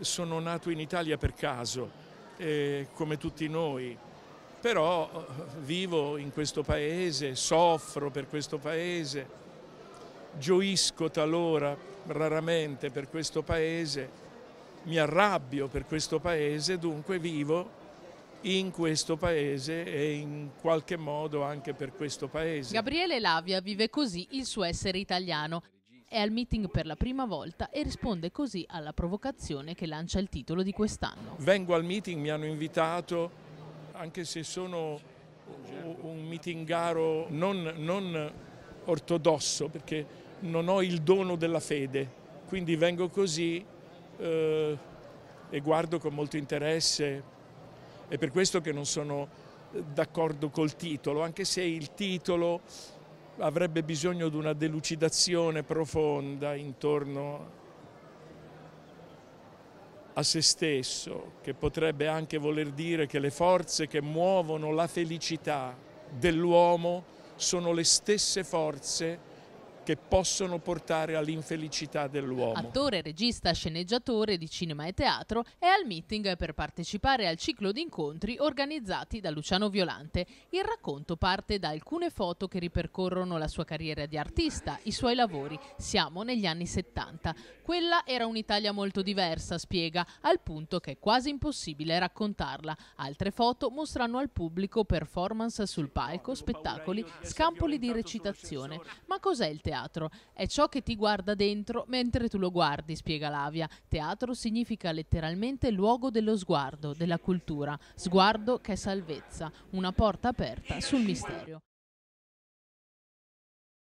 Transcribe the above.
sono nato in Italia per caso, eh, come tutti noi, però eh, vivo in questo paese, soffro per questo paese, gioisco talora, raramente per questo paese, mi arrabbio per questo paese, dunque vivo in questo paese e in qualche modo anche per questo paese. Gabriele Lavia vive così il suo essere italiano. È al meeting per la prima volta e risponde così alla provocazione che lancia il titolo di quest'anno. Vengo al meeting, mi hanno invitato, anche se sono un meetingaro non, non ortodosso perché non ho il dono della fede, quindi vengo così eh, e guardo con molto interesse. È per questo che non sono eh, d'accordo col titolo, anche se il titolo avrebbe bisogno di una delucidazione profonda intorno a se stesso, che potrebbe anche voler dire che le forze che muovono la felicità dell'uomo sono le stesse forze che possono portare all'infelicità dell'uomo. Attore, regista, sceneggiatore di cinema e teatro è al meeting per partecipare al ciclo di incontri organizzati da Luciano Violante. Il racconto parte da alcune foto che ripercorrono la sua carriera di artista, i suoi lavori. Siamo negli anni 70. Quella era un'Italia molto diversa, spiega, al punto che è quasi impossibile raccontarla. Altre foto mostrano al pubblico performance sul palco, spettacoli, scampoli di recitazione. Ma cos'è il teatro? teatro. È ciò che ti guarda dentro mentre tu lo guardi, spiega Lavia. Teatro significa letteralmente luogo dello sguardo, della cultura. Sguardo che è salvezza, una porta aperta sul mistero.